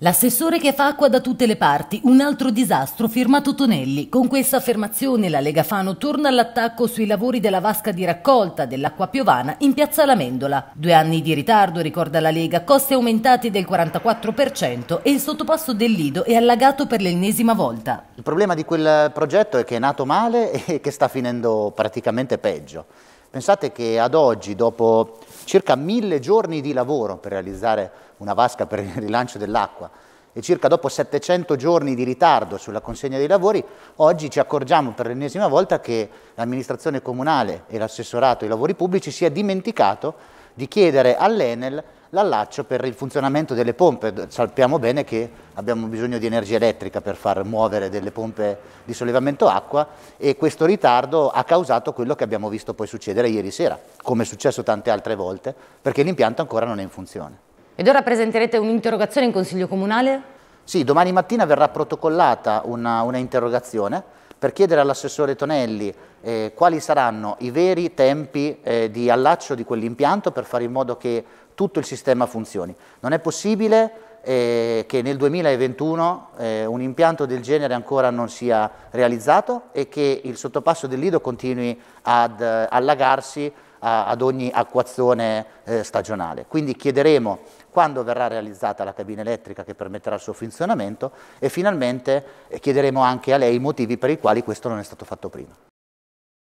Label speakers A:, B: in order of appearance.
A: L'assessore che fa acqua da tutte le parti, un altro disastro firmato Tonelli. Con questa affermazione la Lega Fano torna all'attacco sui lavori della vasca di raccolta dell'acqua piovana in piazza Lamendola. Due anni di ritardo, ricorda la Lega, costi aumentati del 44% e il sottopasso del Lido è allagato per l'ennesima volta.
B: Il problema di quel progetto è che è nato male e che sta finendo praticamente peggio. Pensate che ad oggi, dopo circa mille giorni di lavoro per realizzare una vasca per il rilancio dell'acqua e circa dopo 700 giorni di ritardo sulla consegna dei lavori, oggi ci accorgiamo per l'ennesima volta che l'amministrazione comunale e l'assessorato ai lavori pubblici si è dimenticato di chiedere all'Enel l'allaccio per il funzionamento delle pompe. Sappiamo bene che abbiamo bisogno di energia elettrica per far muovere delle pompe di sollevamento acqua e questo ritardo ha causato quello che abbiamo visto poi succedere ieri sera, come è successo tante altre volte, perché l'impianto ancora non è in funzione. Ed ora presenterete un'interrogazione in Consiglio
C: Comunale?
B: Sì, domani mattina verrà protocollata una, una interrogazione per chiedere all'assessore Tonelli eh, quali saranno i veri tempi eh, di allaccio di quell'impianto per fare in modo che tutto il sistema funzioni. Non è possibile eh, che nel 2021 eh, un impianto del genere ancora non sia realizzato e che il sottopasso del Lido continui ad eh, allagarsi a, ad ogni acquazione eh, stagionale. Quindi chiederemo quando verrà realizzata la cabina elettrica che permetterà il suo funzionamento e finalmente eh, chiederemo anche a lei i motivi per i quali questo non è stato fatto prima.